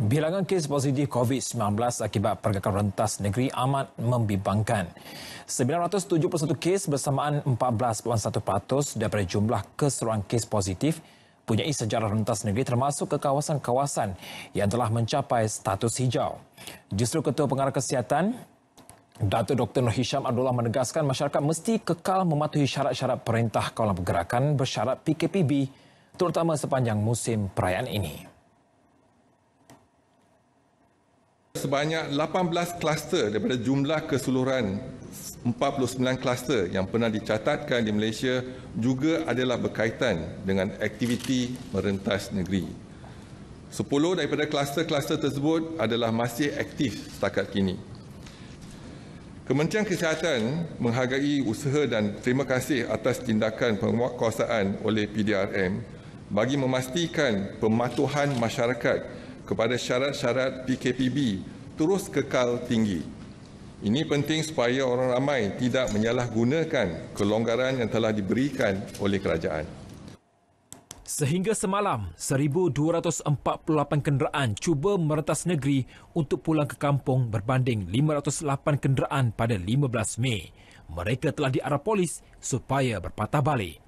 Bilangan kes positif COVID-19 akibat pergerakan rentas negeri amat membimbangkan. 971 kes bersamaan 14.1% daripada jumlah keseluruhan kes positif punya sejarah rentas negeri termasuk ke kawasan-kawasan yang telah mencapai status hijau. Justru Ketua Pengarah Kesihatan Datuk Dr. Nur Hisham Abdullah menegaskan masyarakat mesti kekal mematuhi syarat-syarat perintah kawalan pergerakan bersyarat PKPB terutama sepanjang musim perayaan ini. sebanyak 18 kluster daripada jumlah keseluruhan 49 kluster yang pernah dicatatkan di Malaysia juga adalah berkaitan dengan aktiviti merentas negeri. 10 daripada kluster-kluster tersebut adalah masih aktif setakat kini. Kementerian Kesihatan menghargai usaha dan terima kasih atas tindakan penguatkuasaan oleh PDRM bagi memastikan pematuhan masyarakat kepada syarat-syarat PKPB terus kekal tinggi. Ini penting supaya orang ramai tidak menyalahgunakan kelonggaran yang telah diberikan oleh kerajaan. Sehingga semalam, 1,248 kenderaan cuba merentas negeri untuk pulang ke kampung berbanding 508 kenderaan pada 15 Mei. Mereka telah diarah polis supaya berpatah balik.